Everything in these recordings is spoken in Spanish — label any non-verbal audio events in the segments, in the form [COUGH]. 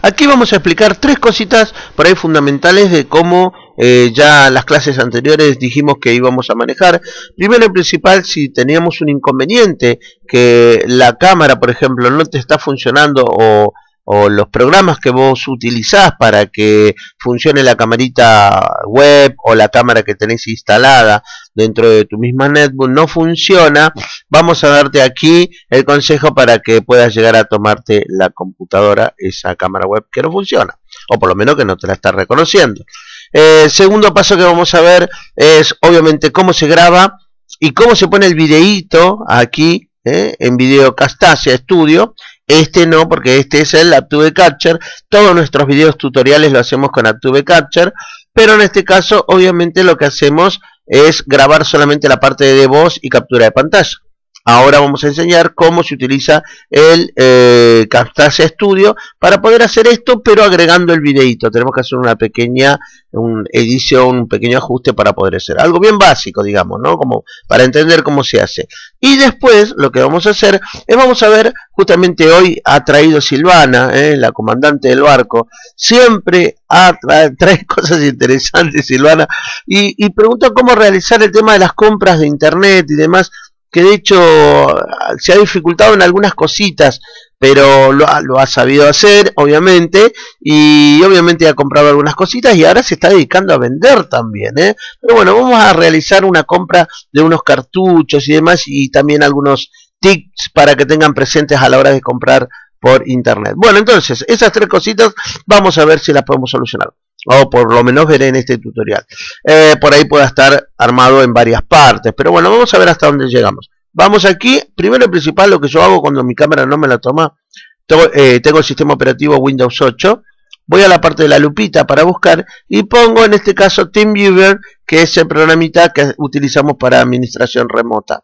Aquí vamos a explicar tres cositas por ahí fundamentales de cómo eh, ya las clases anteriores dijimos que íbamos a manejar. Primero y principal, si teníamos un inconveniente, que la cámara, por ejemplo, no te está funcionando o o los programas que vos utilizás para que funcione la camarita web o la cámara que tenés instalada dentro de tu misma netbook no funciona, vamos a darte aquí el consejo para que puedas llegar a tomarte la computadora, esa cámara web que no funciona, o por lo menos que no te la estás reconociendo. el eh, segundo paso que vamos a ver es obviamente cómo se graba y cómo se pone el videíto aquí eh, en Video Castasia Studio este no, porque este es el Aptube Capture. Todos nuestros videos tutoriales lo hacemos con Aptube Capture. Pero en este caso, obviamente, lo que hacemos es grabar solamente la parte de voz y captura de pantalla. Ahora vamos a enseñar cómo se utiliza el eh, Studio para poder hacer esto, pero agregando el videito. Tenemos que hacer una pequeña edición, un pequeño ajuste para poder hacer algo bien básico, digamos, ¿no? Como para entender cómo se hace. Y después lo que vamos a hacer es vamos a ver, justamente hoy ha traído Silvana, ¿eh? la comandante del barco, siempre [LAUGHS] trae, cosas interesantes Silvana y, y pregunta cómo realizar el tema de las compras de internet y demás que de hecho ah, se ha dificultado en algunas cositas, pero lo ha, sabido hacer, obviamente, y obviamente ha comprado algunas cositas y ahora se está dedicando a vender también. ¿eh? Pero bueno, vamos a realizar una compra de unos cartuchos y demás y también algunos tips para que tengan presentes a la hora de comprar por internet. Bueno, entonces, esas tres cositas vamos a ver si las podemos solucionar o por lo menos veré en este tutorial eh, por ahí pueda estar armado en varias partes pero bueno vamos a ver hasta dónde llegamos vamos aquí primero y principal lo que yo hago cuando mi cámara no me la toma tengo, eh, el sistema operativo Windows 8 voy a la parte de la lupita para buscar y pongo en este caso TeamViewer que es el programita que utilizamos para administración remota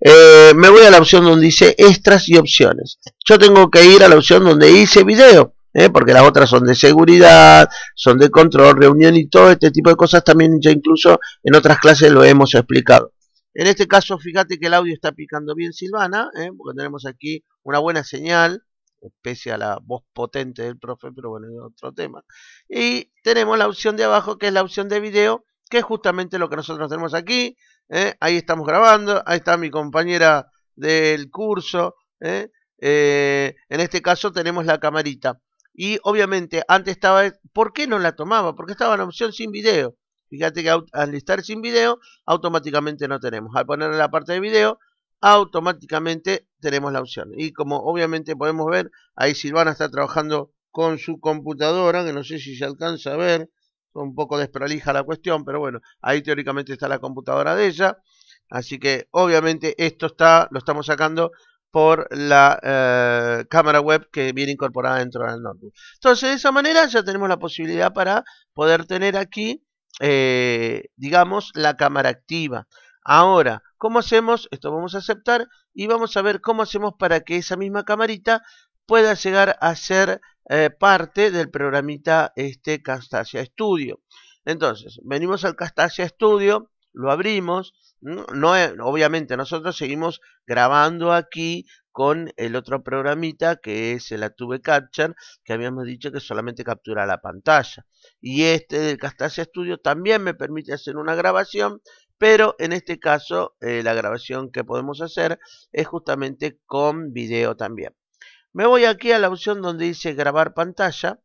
eh, me voy a la opción donde dice extras y opciones yo tengo que ir a la opción donde dice video ¿eh? porque las otras son de seguridad, son de control, reunión y todo este tipo de cosas también ya incluso en otras clases lo hemos explicado. En este caso, fíjate que el audio está picando bien Silvana, ¿eh? porque tenemos aquí una buena señal, pese a la voz potente del profe, pero bueno, es otro tema. Y tenemos la opción de abajo, que es la opción de video, que es justamente lo que nosotros tenemos aquí. ¿eh? Ahí estamos grabando, ahí está mi compañera del curso. en este caso tenemos la camarita. Y obviamente antes estaba, ¿por qué no la tomaba? Porque estaba en opción sin video. Fíjate que al estar sin video, automáticamente no tenemos. Al ponerle la parte de video, automáticamente tenemos la opción. Y como obviamente podemos ver, ahí Silvana está trabajando con su computadora, que no sé si se alcanza a ver, un poco desprolija la cuestión, pero bueno, ahí teóricamente está la computadora de ella. Así que obviamente esto está, lo estamos sacando por la eh, cámara web que viene incorporada dentro del notebook. Entonces, de esa manera ya tenemos la posibilidad para poder tener aquí, eh, digamos, la cámara activa. Ahora, ¿cómo hacemos? Esto vamos a aceptar y vamos a ver cómo hacemos para que esa misma camarita pueda llegar a ser eh, parte del programita este Castasia Studio. Entonces, venimos al Castasia Studio, lo abrimos. No, eh, obviamente nosotros seguimos grabando aquí con el otro programita que es el Atube Capture, que habíamos dicho que solamente captura la pantalla. Y este del Castasia Studio también me permite hacer una grabación, pero en este caso eh, la grabación que podemos hacer es justamente con video también. Me voy aquí a la opción donde dice grabar pantalla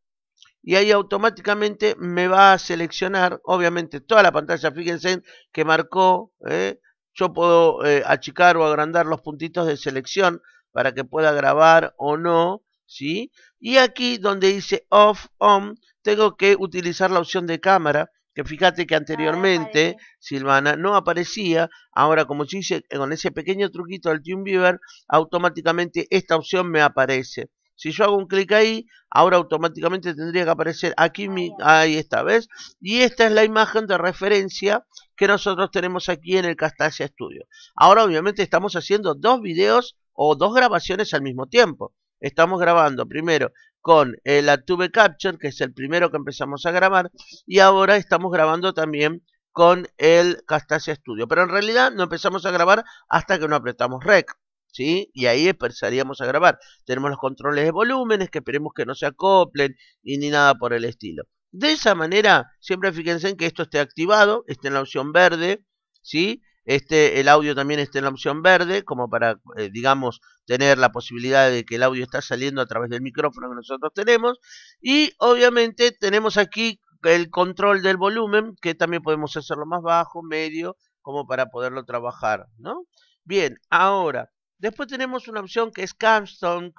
y ahí automáticamente me va a seleccionar, obviamente, toda la pantalla, fíjense que marcó, ¿eh? yo puedo eh, achicar o agrandar los puntitos de selección para que pueda grabar o no, ¿sí? Y aquí donde dice off, on, tengo que utilizar la opción de cámara, que fíjate que anteriormente, ah, Silvana, no aparecía, ahora como se dice, con ese pequeño truquito del TeamViewer, automáticamente esta opción me aparece. Si yo hago un clic ahí, ahora automáticamente tendría que aparecer aquí, mi, ahí está, ¿ves? Y esta es la imagen de referencia que nosotros tenemos aquí en el Castasia Studio. Ahora obviamente estamos haciendo dos videos o dos grabaciones al mismo tiempo. Estamos grabando primero con el eh, la Tube Capture, que es el primero que empezamos a grabar, y ahora estamos grabando también con el Castasia Studio. Pero en realidad no empezamos a grabar hasta que no apretamos Rec. ¿sí? Y ahí empezaríamos a grabar. Tenemos los controles de volúmenes que esperemos que no se acoplen y ni nada por el estilo. De esa manera, siempre fíjense en que esto esté activado, esté en la opción verde, ¿sí? Este, el audio también esté en la opción verde, como para, eh, digamos, tener la posibilidad de que el audio está saliendo a través del micrófono que nosotros tenemos. Y obviamente tenemos aquí el control del volumen, que también podemos hacerlo más bajo, medio, como para poderlo trabajar, ¿no? Bien, ahora, Después tenemos una opción que es camstone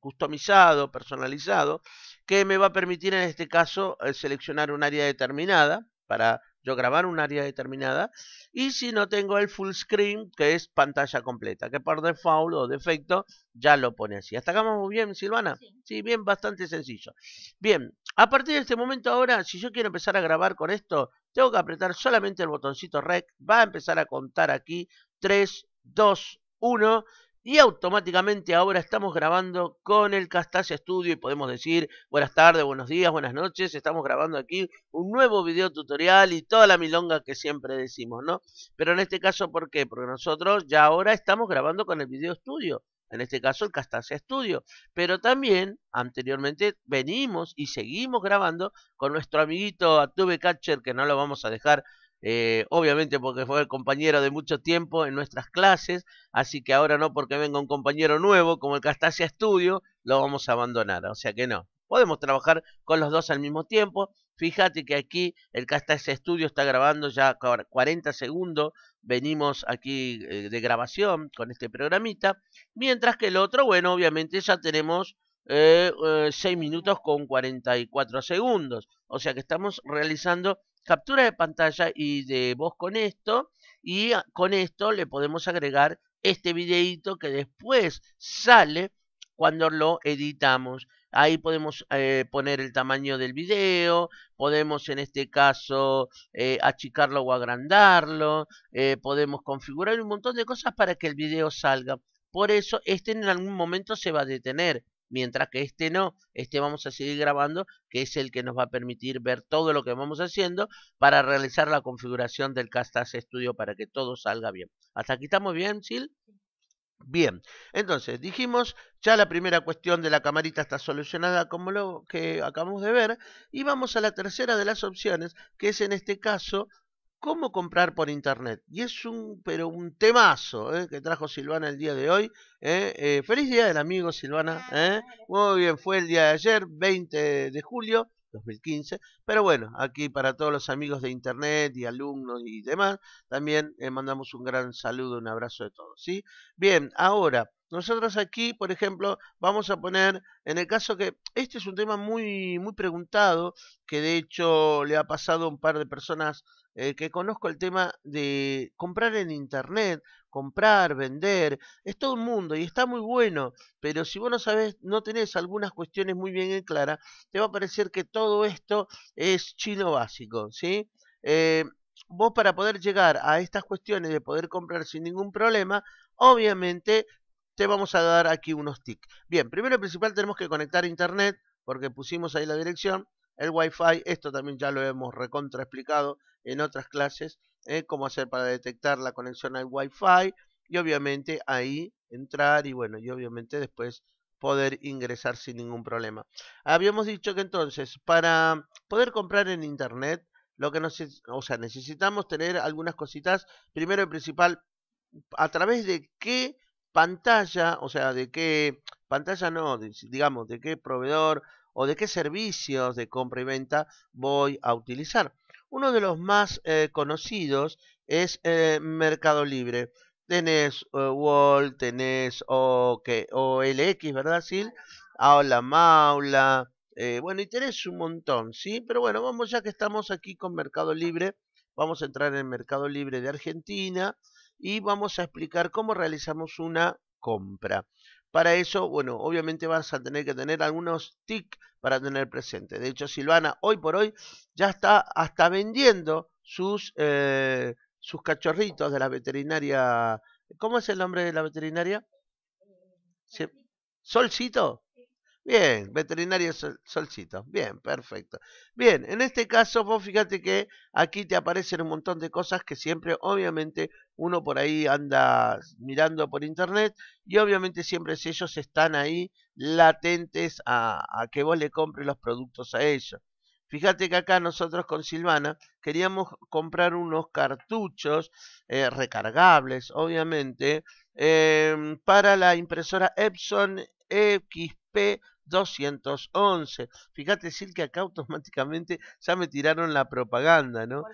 customizado, personalizado, que me va a permitir en este caso eh, seleccionar un área determinada para yo grabar un área determinada. Y si no tengo el full screen, que es pantalla completa, que por default o defecto ya lo pone así. ¿Hasta acá vamos bien, Silvana? Sí. sí, bien, bastante sencillo. Bien, a partir de este momento ahora, si yo quiero empezar a grabar con esto, tengo que apretar solamente el botoncito REC. Va a empezar a contar aquí 3, 2, y automáticamente ahora estamos grabando con el Castasia Studio y podemos decir buenas tardes, buenos días, buenas noches. Estamos grabando aquí un nuevo video tutorial y toda la milonga que siempre decimos, ¿no? Pero en este caso, ¿por qué? Porque nosotros ya ahora estamos grabando con el Video estudio En este caso el Castasia Studio. Pero también anteriormente venimos y seguimos grabando con nuestro amiguito Atube Catcher que no lo vamos a dejar eh, obviamente porque fue el compañero de mucho tiempo en nuestras clases, así que ahora no porque venga un compañero nuevo como el Castasia Studio, lo vamos a abandonar, o sea que no. Podemos trabajar con los dos al mismo tiempo. Fíjate que aquí el Castasia Studio está grabando ya 40 segundos. Venimos aquí eh, de grabación con este programita. Mientras que el otro, bueno, obviamente ya tenemos 6 eh, minutos con 44 segundos. O sea que estamos realizando captura de pantalla y de voz con esto y con esto le podemos agregar este videito que después sale cuando lo editamos. Ahí podemos eh, poner el tamaño del video, podemos en este caso eh, achicarlo o agrandarlo, eh, podemos configurar un montón de cosas para que el video salga. Por eso este en algún momento se va a detener mientras que este no, este vamos a seguir grabando, que es el que nos va a permitir ver todo lo que vamos haciendo para realizar la configuración del Castas Studio para que todo salga bien. ¿Hasta aquí estamos bien, Sil? Bien, entonces dijimos, ya la primera cuestión de la camarita está solucionada como lo que acabamos de ver, y vamos a la tercera de las opciones, que es en este caso cómo comprar por internet. Y es un, pero un temazo ¿eh? que trajo Silvana el día de hoy. ¿eh? eh feliz día del amigo Silvana. ¿eh? Muy bien, fue el día de ayer, 20 de julio. 2015. Pero bueno, aquí para todos los amigos de internet y alumnos y demás, también eh, mandamos un gran saludo, un abrazo de todos. ¿sí? Bien, ahora, nosotros aquí, por ejemplo, vamos a poner, en el caso que este es un tema muy, muy preguntado, que de hecho le ha pasado a un par de personas eh, que conozco el tema de comprar en internet comprar, vender, es todo un mundo y está muy bueno, pero si vos no sabes, no tenés algunas cuestiones muy bien en clara, te va a parecer que todo esto es chino básico, ¿sí? Eh, vos para poder llegar a estas cuestiones de poder comprar sin ningún problema, obviamente te vamos a dar aquí unos tics. Bien, primero principal tenemos que conectar internet, porque pusimos ahí la dirección, el wifi, esto también ya lo hemos recontra en otras clases, eh, cómo hacer para detectar la conexión al Wi-Fi y obviamente ahí entrar y bueno, y obviamente después poder ingresar sin ningún problema. Habíamos dicho que entonces, para poder comprar en internet, lo que nos, o sea, necesitamos tener algunas cositas. Primero y principal, a través de qué pantalla, o sea, de qué pantalla no, digamos, de qué proveedor o de qué servicios de compra y venta voy a utilizar. Uno de los más eh, conocidos es eh, Mercado Libre. Tenés eh, Wall, tenés OLX, ¿verdad, Sil? Aula Maula. bueno, y tenés un montón, ¿sí? Pero bueno, vamos ya que estamos aquí con Mercado Libre. Vamos a entrar en Mercado Libre de Argentina y vamos a explicar cómo realizamos una compra. Para eso, bueno, obviamente vas a tener que tener algunos tics para tener presente. De hecho, Silvana hoy por hoy ya está hasta vendiendo sus, eh, sus cachorritos de la veterinaria. ¿Cómo es el nombre de la veterinaria? Eh, Solcito. Bien, veterinario solcitos solcito. Bien, perfecto. Bien, en este caso vos fíjate que aquí te aparecen un montón de cosas que siempre, obviamente, uno por ahí anda mirando por internet y obviamente siempre ellos están ahí latentes a, que vos le compres los productos a ellos. Fíjate que acá nosotros con Silvana queríamos comprar unos cartuchos eh, recargables, obviamente, eh, para la impresora Epson XP P211. Fíjate, decir que acá automáticamente ya me tiraron la propaganda, ¿no?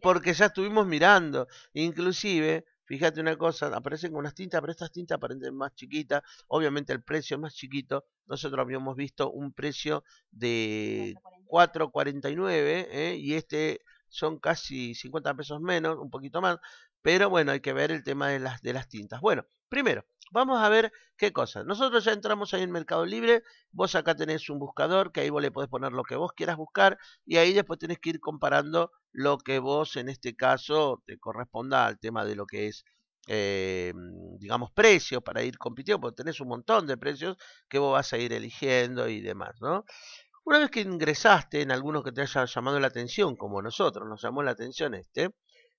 Porque, ya estuvimos mirando. Inclusive, fíjate una cosa, aparecen con unas tintas, pero estas tintas aparecen más chiquitas. Obviamente el precio es más chiquito. Nosotros habíamos visto un precio de 4.49 ¿eh? y este son casi 50 pesos menos, un poquito más. Pero bueno, hay que ver el tema de las, de las tintas. Bueno, primero, Vamos a ver qué cosas. Nosotros ya entramos ahí en Mercado Libre. Vos acá tenés un buscador que ahí vos le podés poner lo que vos quieras buscar. Y ahí después tenés que ir comparando lo que vos en este caso te corresponda al tema de lo que es eh, digamos, precios para ir compitiendo, porque tenés un montón de precios que vos vas a ir eligiendo y demás, ¿no? Una vez que ingresaste en algunos que te haya llamado la atención, como nosotros, nos llamó la atención este,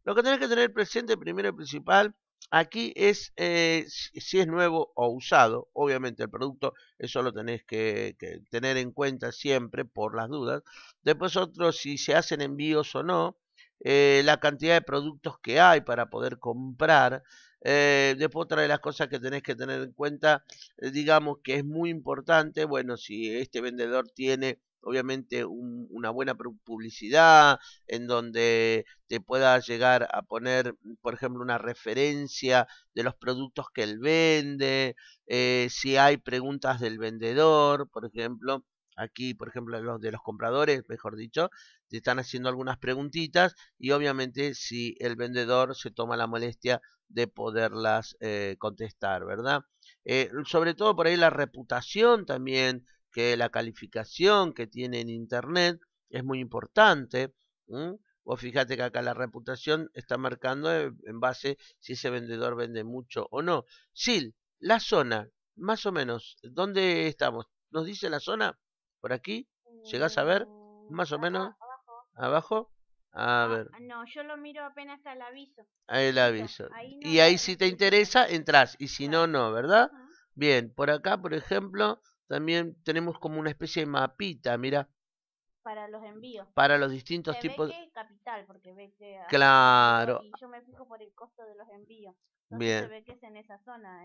lo que tenés que tener presente primero y principal Aquí es eh, si es nuevo o usado, obviamente el producto, eso lo tenéis que, tener en cuenta siempre por las dudas. Después otro, si se hacen envíos o no, eh, la cantidad de productos que hay para poder comprar. Eh, después otra de las cosas que tenéis que tener en cuenta, digamos que es muy importante, bueno, si este vendedor tiene obviamente un, una buena publicidad, en donde te pueda llegar a poner, por ejemplo, una referencia de los productos que él vende, eh, si hay preguntas del vendedor, por ejemplo. Aquí, por ejemplo, de los compradores, mejor dicho, te están haciendo algunas preguntitas y obviamente si el vendedor se toma la molestia de poderlas eh, contestar, ¿verdad? Eh, sobre todo por ahí la reputación también que la calificación que tiene en Internet es muy importante. o fíjate que acá la reputación está marcando eh, en base si ese vendedor vende mucho o no. Sil, la zona, más o menos, ¿dónde estamos? ¿Nos dice la zona? ¿Por aquí? ¿Llegás a ver? Uh, más o menos. Abajo. A ah, ver. No, yo lo miro apenas al aviso. El aviso. y ahí si te interesa, entras. Y si no, no, ¿verdad? Bien, por acá, por ejemplo, también tenemos como una especie de mapita, mira. Para los envíos. Para los distintos tipos. Ve que capital, porque ve que. Claro. Y yo me fijo por el costo de los envíos. Bien. Se ve que es en esa zona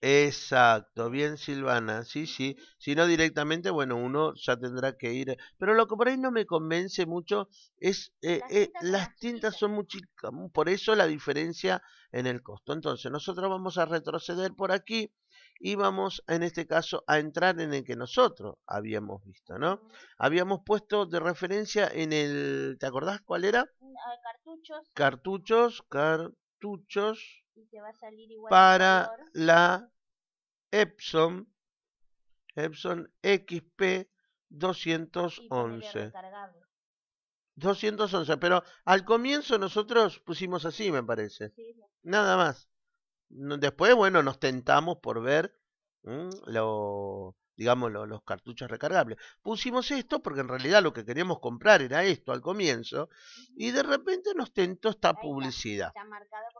Exacto, bien Silvana, sí, sí. Si no directamente, bueno, uno ya tendrá que ir. Pero lo que por ahí no me convence mucho es eh, las, eh, tintas, las tintas son muy chicas, por eso la diferencia en el costo. Entonces, nosotros vamos a retroceder por aquí íbamos, en este caso a entrar en el que nosotros habíamos visto, ¿no? Habíamos puesto de referencia en el, ¿te acordás cuál era? Mm, ah, cartuchos. Cartuchos, cartuchos. Y va a salir igual para la Epson, Epson XP 211. 211, pero al comienzo nosotros pusimos así, me parece. Nada más. Después, bueno, nos tentamos por ver mm, digamos, los cartuchos recargables. Pusimos esto porque en realidad lo que queríamos comprar era esto al comienzo y de repente nos tentó esta publicidad.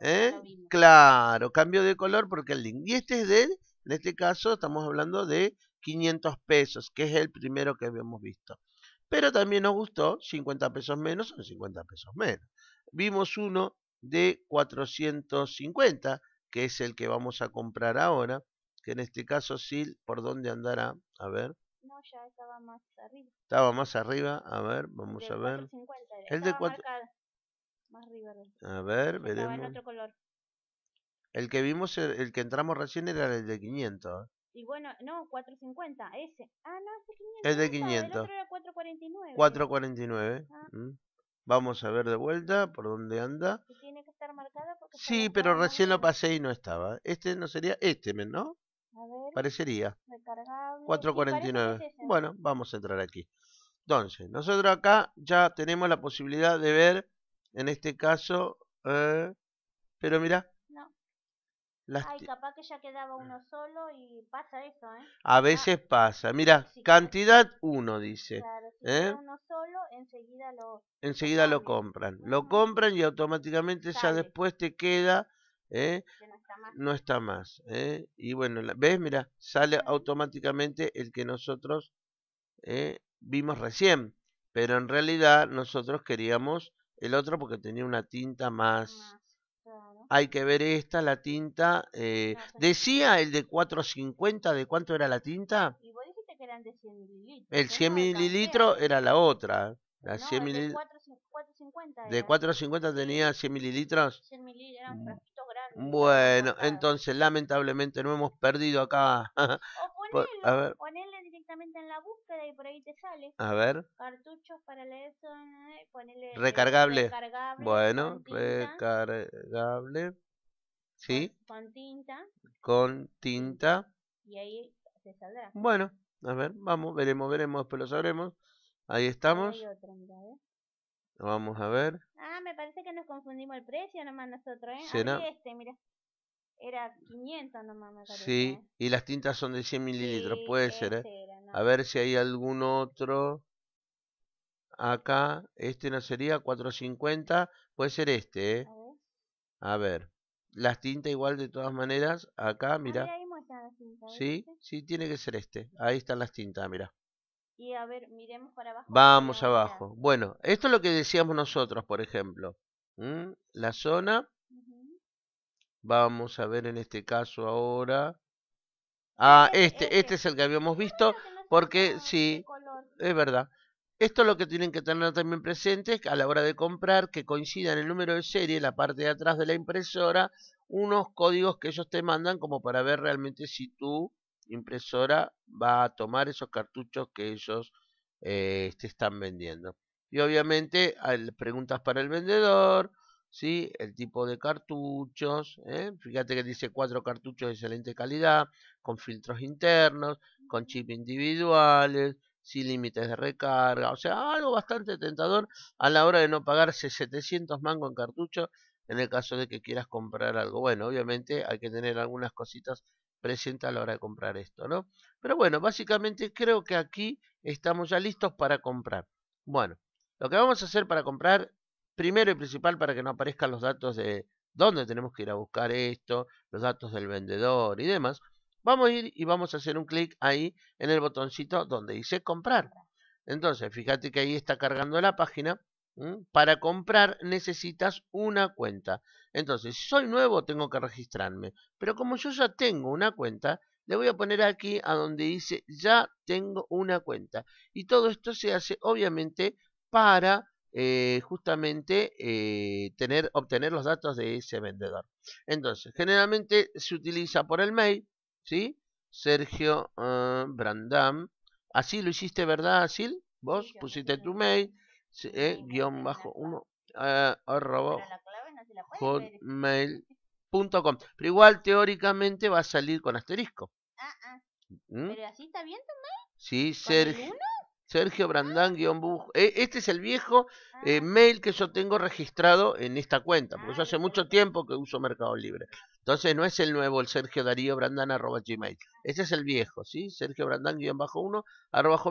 ¿Eh? Claro, cambio de color porque el link. Y este es de, en este caso estamos hablando de 500 pesos, que es el primero que habíamos visto. Pero también nos gustó 50 pesos menos o 50 pesos menos. Vimos uno de 450 que es el que vamos a comprar ahora, que en este caso sí, ¿por dónde andará? A ver. No, ya estaba más arriba. Estaba más arriba, a ver, vamos a ver. 450, el de 4... Más arriba. A ver, estaba veremos. En otro color. El que vimos, el, que entramos recién era el de 500. ¿eh? Y bueno, no, 450, ese. Ah, no, ese 500. Es de 500. El otro era 449. 449. Ah. Vamos a ver de vuelta por dónde anda. Sí, pero recién lo pasé y no estaba. Este no sería este, ¿no? Parecería. 449. bueno, vamos a entrar aquí. Entonces, nosotros acá ya tenemos la posibilidad de ver, en este caso, eh, pero mira, Ay, capaz que ya quedaba uno solo y pasa eso, ¿eh? A ah, veces pasa. Mira, cantidad uno dice. si ¿eh? queda uno solo, enseguida lo... Enseguida lo compran. Lo compran, y automáticamente ya después te queda... ¿eh? no está más. ¿eh? Y bueno, ¿ves? Mira, sale automáticamente el que nosotros ¿eh? vimos recién. Pero en realidad nosotros queríamos el otro porque tenía una tinta más... Hay que ver esta, la tinta. Eh, decía el de 450, ¿de cuánto era la tinta? Y vos dijiste que eran de 100 mililitros. El 100 no, mililitros era la otra. La no, 100 milil... De 450 de 450 tenía 100 mililitros. 100 mililitros, eran mm, frasquitos grandes. Bueno, entonces lamentablemente no hemos perdido acá. [LAUGHS] o ponelo, a ver. ponelo en la búsqueda y por ahí te sale. A ver. Cartuchos para leer ESO, eh, ponele. Recargable. recargable bueno, recargable. Sí. Con tinta. Con tinta. Y ahí te saldrá. Bueno, a ver, vamos, veremos, veremos, después lo sabremos. Ahí estamos. Vamos a ver. Ah, me parece que nos confundimos el precio nomás nosotros, ¿eh? este, mira era 500 nomás Sí, y las tintas son de 100 mililitros, puede ser, ¿eh? A ver si hay algún otro. Acá, este no sería 450, puede ser este, ¿eh? A ver. Las tintas igual de todas maneras, acá, mira. Sí, sí, tiene que ser este. Ahí están las tintas, mira. Y a ver, miremos para abajo. Vamos abajo. Bueno, esto es lo que decíamos nosotros, por ejemplo. La zona Vamos a ver en este caso ahora. Ah, este, este es el que habíamos visto, porque sí, es verdad. Esto es lo que tienen que tener también presentes a la hora de comprar, que en el número de serie, la parte de atrás de la impresora, unos códigos que ellos te mandan como para ver realmente si tu impresora va a tomar esos cartuchos que ellos eh, te están vendiendo. Y obviamente hay ah, preguntas para el vendedor, el tipo de cartuchos, ¿eh? fíjate que dice cuatro cartuchos de excelente calidad, con filtros internos, con mm. chips individuales, sin límites de recarga, o sea, algo bastante tentador a la hora de no pagarse 700 mangos en cartucho en el caso de que quieras comprar algo. Bueno, obviamente hay que tener algunas cositas presentes a la hora de comprar esto, ¿no? Pero bueno, básicamente creo que aquí estamos ya listos para comprar. Bueno, lo que vamos a hacer para comprar primero y principal para que no aparezcan los datos de dónde tenemos que ir a buscar esto, los datos del vendedor y demás, vamos a ir y vamos a hacer un clic ahí en el botoncito donde dice comprar. Entonces, fíjate que ahí está cargando la página. Para comprar necesitas una cuenta. Entonces, si soy nuevo tengo que registrarme. Pero como yo ya tengo una cuenta, le voy a poner aquí a donde dice ya tengo una cuenta. Y todo esto se hace obviamente para eh, justamente eh, tener, obtener los datos de ese vendedor. Entonces, generalmente se utiliza por el mail, ¿sí? Sergio ah, Brandam. Así lo hiciste, ¿verdad, así Vos pusiste tu mail, eh, guión bajo 1, ah, arroba, [LAUGHS] com Pero igual, teóricamente, va a salir con asterisco. Ah, ¿Mm? ¿Pero así está bien tu mail? Sí, Sergio. Sergio Brandán, guión eh, Este es el viejo eh, ah. mail que yo tengo registrado en esta cuenta, porque yo ah, hace mucho tiempo que uso Mercado Libre. Entonces no es el nuevo, el Sergio Darío Brandán, Gmail. Este es el viejo, ¿sí? Sergio Brandán, bajo 1, arroba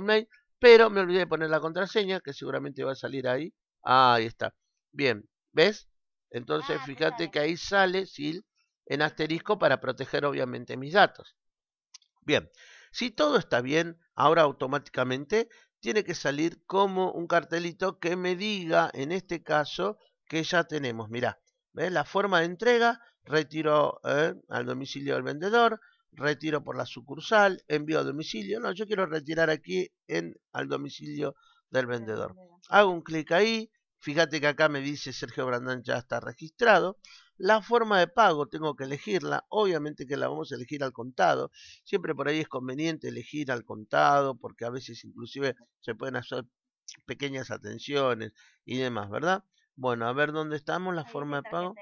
Pero me olvidé de poner la contraseña, que seguramente va a salir ahí. Ah, ahí está. Bien, ¿ves? Entonces ah, fíjate que ahí sale, ¿sí? En asterisco para proteger obviamente mis datos. Bien, si todo está bien, ahora automáticamente tiene que salir como un cartelito que me diga, en este caso, que ya tenemos. Mirá, ¿ves? la forma de entrega, retiro eh, al domicilio del vendedor, retiro por la sucursal, envío a domicilio. No, yo quiero retirar aquí en, al domicilio del vendedor. Hago un clic ahí, Fíjate que acá me dice Sergio Brandán ya está registrado. La forma de pago tengo que elegirla, obviamente que la vamos a elegir al contado, siempre por ahí es conveniente elegir al contado porque a veces inclusive se pueden hacer pequeñas atenciones y demás, ¿verdad? Bueno, a ver dónde estamos, la forma de pago.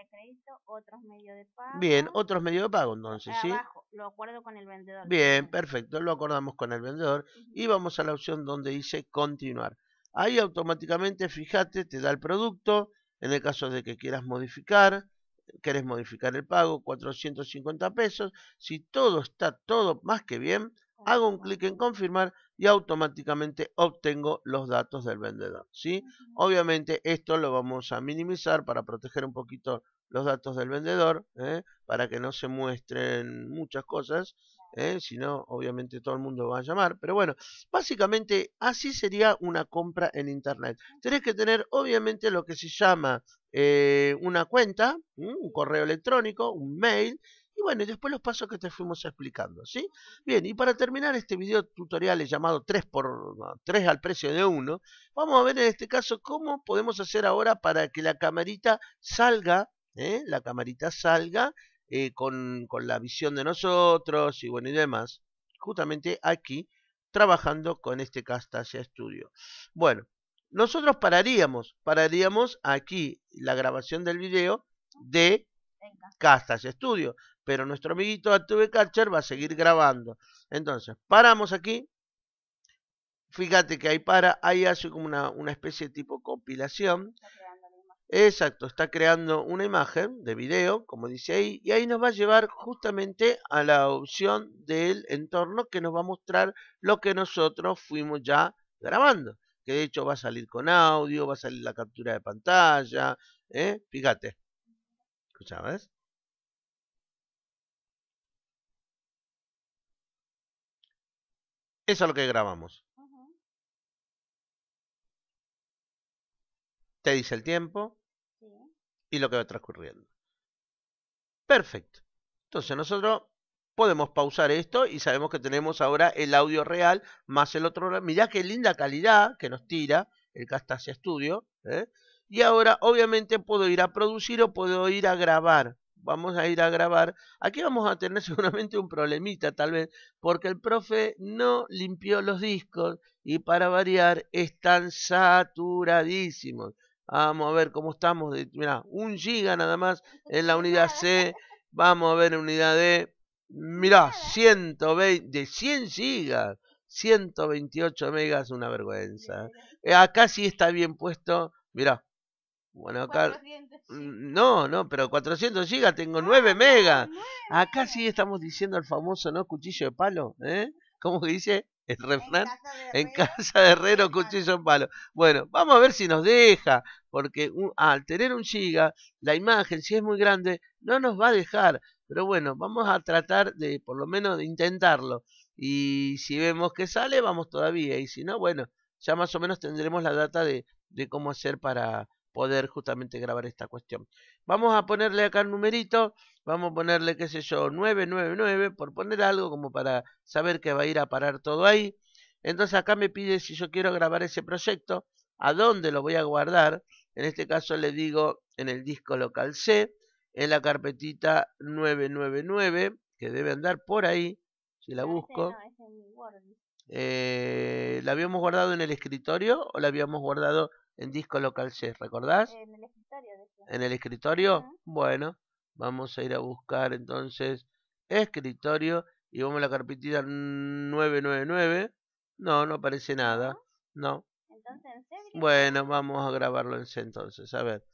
Bien, otros medios de pago, entonces, ¿sí? lo acuerdo con el vendedor. Bien, perfecto, lo acordamos con el vendedor y vamos a la opción donde dice continuar. Ahí automáticamente, fíjate, te da el producto. En el caso de que quieras modificar, quieres modificar el pago, 450 pesos. Si todo está todo más que bien, hago un clic en confirmar y automáticamente obtengo los datos del vendedor. ¿sí? Obviamente esto lo vamos a minimizar para proteger un poquito los datos del vendedor, ¿eh? para que no se muestren muchas cosas ¿eh? si no, obviamente todo el mundo va a llamar. Pero bueno, básicamente así sería una compra en Internet. Tenés que tener, obviamente, lo que se llama eh, una cuenta, un correo electrónico, un mail. Y bueno, después los pasos que te fuimos explicando, ¿sí? Bien, y para terminar este video tutorial llamado 3 por 3 al precio de 1, vamos a ver en este caso cómo podemos hacer ahora para que la camarita salga, ¿eh? la camarita salga eh, con, con, la visión de nosotros y bueno y demás. Justamente aquí, trabajando con este Castasia Studio. Bueno, nosotros pararíamos, pararíamos aquí la grabación del video de castas Studio. Pero nuestro amiguito tu Catcher va a seguir grabando. Entonces, paramos aquí, fíjate que ahí para, ahí hace como una, una especie de tipo compilación. Exacto, está creando una imagen de video, como dice ahí, y ahí nos va a llevar justamente a la opción del entorno que nos va a mostrar lo que nosotros fuimos ya grabando. Que de hecho va a salir con audio, va a salir la captura de pantalla, ¿eh? Fíjate, ¿escuchabas? Eso es lo que grabamos. te dice el tiempo, y lo que va transcurriendo. Perfecto. Entonces nosotros podemos pausar esto y sabemos que tenemos ahora el audio real más el otro. mira qué linda calidad que nos tira el Castasia Studio. ¿eh? Y ahora obviamente puedo ir a producir o puedo ir a grabar. Vamos a ir a grabar. Aquí vamos a tener [LAUGHS] seguramente un problemita tal vez porque el profe no limpió los discos y para variar están saturadísimos. Vamos a ver cómo estamos. Mirá, un giga nada más en la unidad C. [LAUGHS] Vamos a ver en unidad D. Mirá, 120, de 100 gigas. 128 megas, una vergüenza. Eh, acá sí está bien puesto. Mirá. Bueno, acá... Mm, no, no, pero 400 gigas, tengo 9 ah, megas. Acá sí estamos diciendo el famoso, ¿no? Cuchillo de palo, ¿eh? [LAUGHS] ¿Cómo que dice? el refrán. En casa de herrero, cuchillo en palo. Bueno, vamos a ver si nos deja, porque al tener un giga, la imagen, si es muy grande, no nos va a dejar. Pero bueno, vamos a tratar de, por lo menos, de intentarlo. Y si vemos que sale, vamos todavía. Y si no, bueno, ya más o menos tendremos la data de, de cómo hacer para poder justamente grabar esta cuestión. Vamos a ponerle acá el numerito vamos a ponerle, qué sé yo, 999, por poner algo como para saber que va a ir a parar todo ahí. Entonces acá me pide si yo quiero grabar ese proyecto, a dónde lo voy a guardar. En este caso le digo en el disco local C, en la carpetita 999, que debe andar por ahí, si la ah, busco. Eh, ¿La habíamos guardado en el escritorio o la habíamos guardado en disco local C? ¿Recordás? En el escritorio. En el escritorio. Bueno, Vamos a ir a buscar entonces escritorio y vamos a la carpetita 999. No, no aparece nada. No. Bueno, vamos a grabarlo en C entonces. A ver.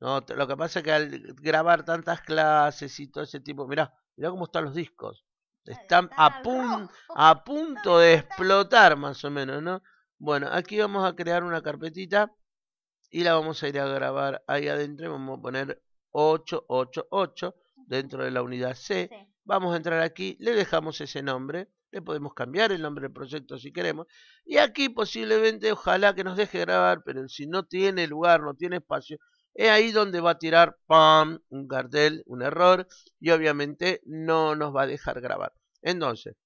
No, lo que pasa es que al grabar tantas clases y todo ese tipo, mirá, mirá cómo están los discos. Están a, a punto de explotar más o menos, ¿no? Bueno, aquí vamos a crear una carpetita y la vamos a ir a grabar ahí adentro. Vamos a poner 888 dentro de la unidad C. Vamos a entrar aquí, le dejamos ese nombre, le podemos cambiar el nombre del proyecto si queremos. Y aquí posiblemente, ojalá que nos deje grabar, pero si no tiene lugar, no tiene espacio, es ahí donde va a tirar ¡pam! un cartel, un error, y obviamente no nos va a dejar grabar. Entonces,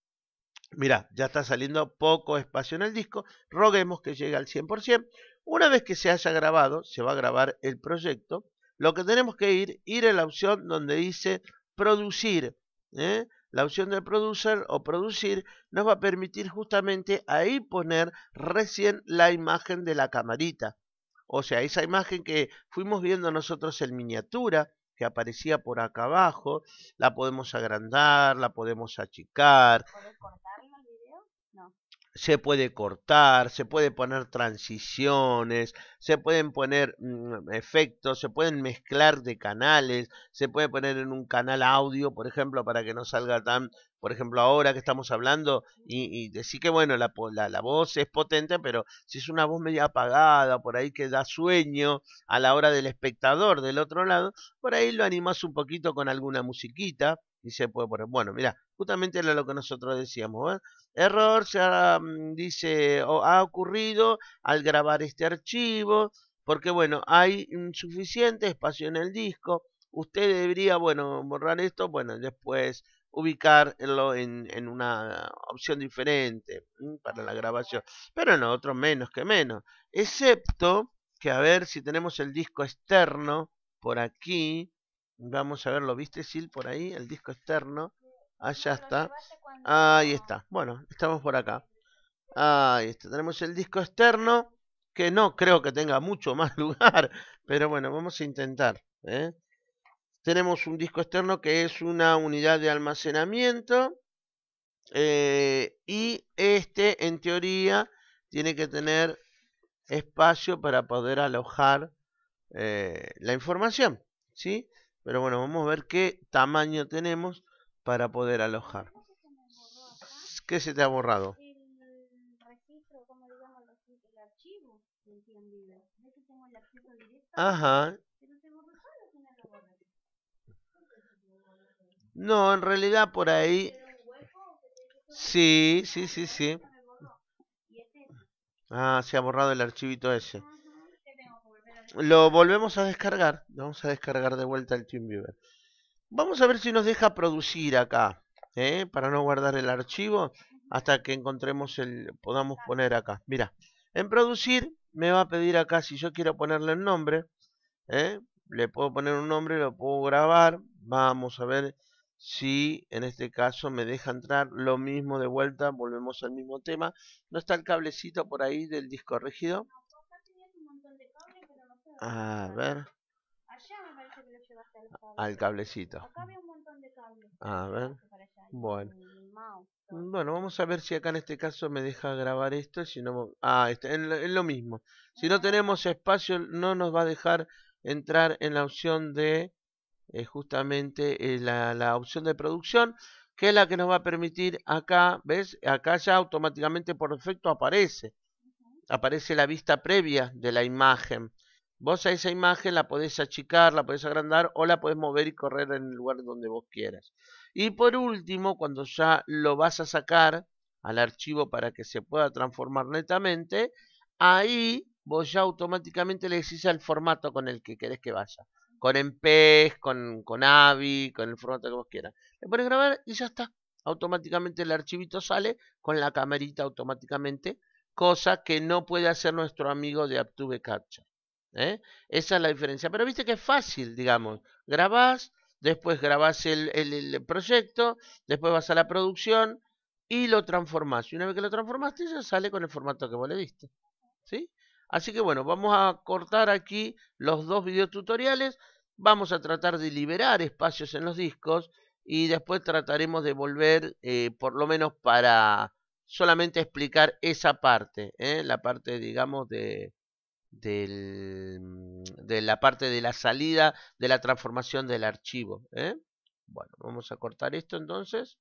mira, ya está saliendo poco espacio en el disco, roguemos que llegue al 100%. Una vez que se haya grabado, se va a grabar el proyecto, lo que tenemos que ir, ir a la opción donde dice producir. ¿eh? La opción de producer o producir nos va a permitir justamente ahí poner recién la imagen de la camarita. O sea, esa imagen que fuimos viendo nosotros en miniatura, que aparecía por acá abajo, la podemos agrandar, la podemos achicar se puede cortar, se puede poner transiciones, se pueden poner mm, efectos, se pueden mezclar de canales, se puede poner en un canal audio, por ejemplo, para que no salga tan por ejemplo, ahora que estamos hablando, y, y decir que, bueno, la, la, voz es potente, pero si es una voz media apagada, por ahí que da sueño a la hora del espectador del otro lado, por ahí lo animas un poquito con alguna musiquita y se puede poner. Bueno, mira, justamente era lo que nosotros decíamos. ¿eh? Error se ha, mm, dice, o ha ocurrido al grabar este archivo, porque, bueno, hay insuficiente espacio en el disco usted debería, bueno, borrar esto, bueno, después ubicarlo en, en una opción diferente mm, para la grabación. Pero no, otro menos que menos. Excepto que a ver si tenemos el disco externo por aquí. Vamos a verlo, ¿viste Sil por ahí? El disco externo. Allá ah, está. Ahí está. Bueno, estamos por acá. Ahí está. Tenemos el disco externo, que no creo que tenga mucho más [LAUGHS] lugar, pero bueno, vamos a intentar. ¿eh? tenemos un disco externo que es una unidad de almacenamiento eh, y este en teoría tiene que tener espacio para poder alojar eh, la información ¿sí? pero bueno vamos a ver qué tamaño tenemos para poder alojar ¿qué se te ha borrado? Ajá, No, en realidad por ahí. Sí, sí, sí, sí. Ah, se ha borrado el archivito ese. Lo volvemos a descargar. Vamos a descargar de vuelta el TeamViewer. Vamos a ver si nos deja producir acá. ¿eh? Para no guardar el archivo. Hasta que encontremos el. Podamos poner acá. Mira. En producir me va a pedir acá si yo quiero ponerle el nombre. ¿eh? Le puedo poner un nombre, lo puedo grabar. Vamos a ver si en este caso me deja entrar lo mismo de vuelta, volvemos al mismo tema. ¿No está el cablecito por ahí del disco rígido? A ver. Al cablecito. A ver. Bueno. Mm, bueno, vamos a ver si acá en este caso me deja grabar esto. Si no, ah, este, es lo mismo. Si no tenemos espacio, no nos va a dejar entrar en la opción de es justamente eh, la, la opción de producción, que es la que nos va a permitir acá, ¿ves? Acá ya automáticamente por defecto aparece. Aparece la vista previa de la imagen. Vos a esa imagen la podés achicar, la podés agrandar o la podés mover y correr en el lugar donde vos quieras. Y por último, cuando ya lo vas a sacar al archivo para que se pueda transformar netamente, ahí vos ya automáticamente le decís el formato con el que querés que vaya con MPEG, con, con AVI, con el formato que vos quieras. Le pones grabar y ya está. Automáticamente el archivito sale con la camerita automáticamente, cosa que no puede hacer nuestro amigo de Aptube Capture. ¿eh? Esa es la diferencia. Pero viste que es fácil, digamos. Grabás, después grabás el, proyecto, después vas a la producción y lo transformás. Y una vez que lo transformaste, ya sale con el formato que vos le diste. ¿Sí? Así que bueno, vamos a cortar aquí los dos videotutoriales. Vamos a tratar de liberar espacios en los discos y después trataremos de volver, eh, por lo menos para solamente explicar esa parte, ¿eh? la parte, digamos, de, del, mm, de la parte de la salida de la transformación del archivo. ¿eh? Bueno, vamos a cortar esto entonces.